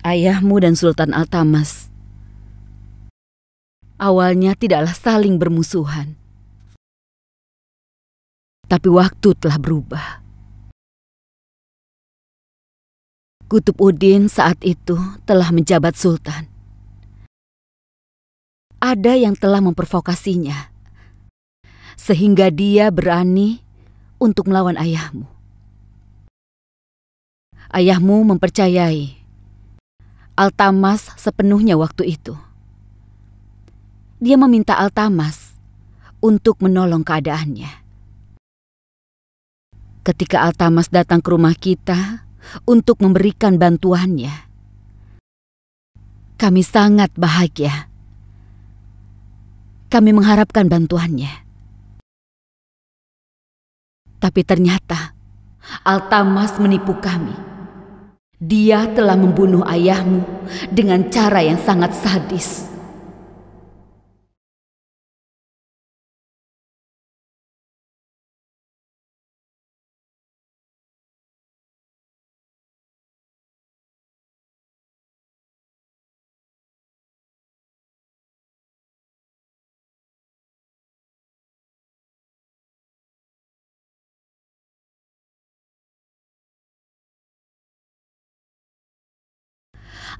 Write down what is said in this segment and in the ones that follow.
Ayahmu dan Sultan Altamas awalnya tidaklah saling bermusuhan tapi waktu telah berubah. Kutub Udin saat itu telah menjabat sultan. Ada yang telah memprovokasinya, sehingga dia berani untuk melawan ayahmu. Ayahmu mempercayai Altamas sepenuhnya waktu itu. Dia meminta Altamas untuk menolong keadaannya ketika Altamas datang ke rumah kita untuk memberikan bantuannya. Kami sangat bahagia. Kami mengharapkan bantuannya. Tapi ternyata Altamas menipu kami. Dia telah membunuh ayahmu dengan cara yang sangat sadis.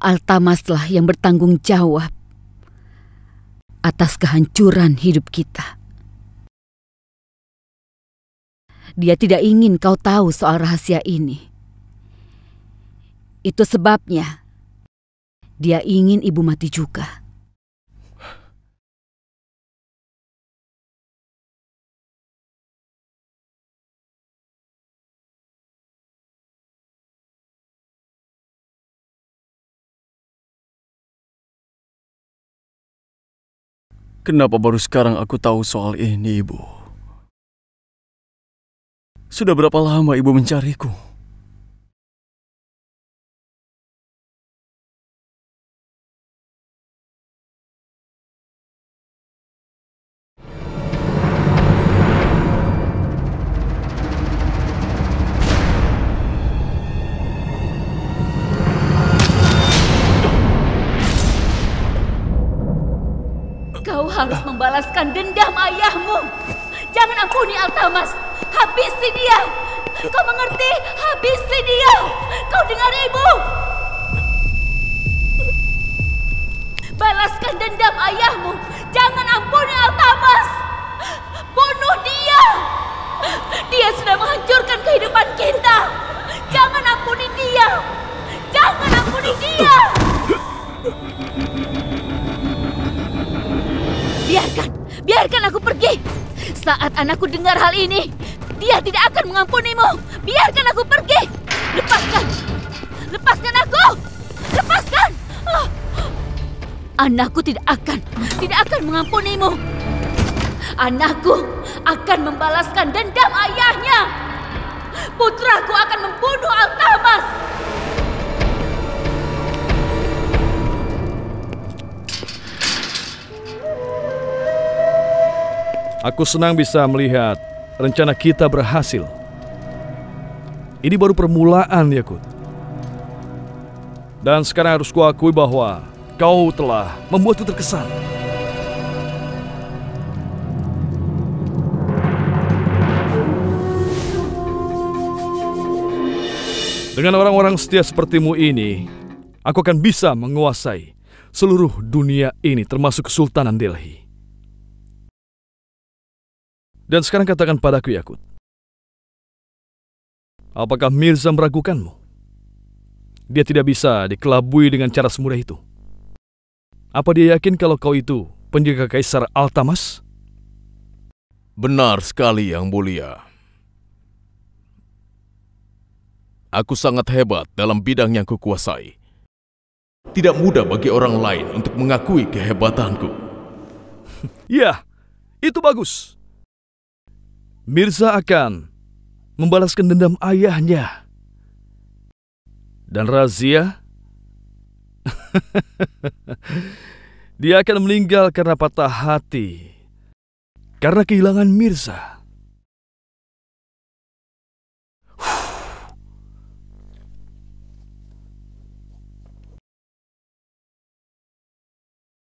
Altamaslah yang bertanggung jawab atas kehancuran hidup kita. Dia tidak ingin kau tahu soal rahasia ini. Itu sebabnya dia ingin ibu mati juga. Kenapa baru sekarang aku tahu soal ini, Ibu? Sudah berapa lama Ibu mencariku? harus membalaskan dendam ayahmu. Jangan ampuni Altamas. Habisi dia. Kau mengerti? Habisi dia. Kau dengar ibu? Balaskan dendam ayahmu. Jangan ampuni Altamas. Bunuh dia. Dia sudah menghancurkan kehidupan kita. Jangan ampuni dia. biarkan aku pergi. Saat anakku dengar hal ini, dia tidak akan mengampunimu. Biarkan aku pergi. Lepaskan. Lepaskan aku. Lepaskan. Ah. Anakku tidak akan, tidak akan mengampunimu. Anakku akan membalaskan dendam ayahnya. Putraku akan membunuh Altamas. Aku senang bisa melihat rencana kita berhasil. Ini baru permulaan, Yakut. Dan sekarang harus kuakui bahwa kau telah membuatku terkesan. Dengan orang-orang setia sepertimu ini, aku akan bisa menguasai seluruh dunia ini termasuk Kesultanan Delhi. Dan sekarang katakan padaku, Yakut. Apakah Mirza meragukanmu? Dia tidak bisa dikelabui dengan cara semudah itu. Apa dia yakin kalau kau itu penjaga Kaisar Altamas? Benar sekali, Yang Mulia. Aku sangat hebat dalam bidang yang kukuasai. Tidak mudah bagi orang lain untuk mengakui kehebatanku. ya, itu bagus. Mirza akan membalaskan dendam ayahnya. Dan Razia, dia akan meninggal karena patah hati, karena kehilangan Mirza.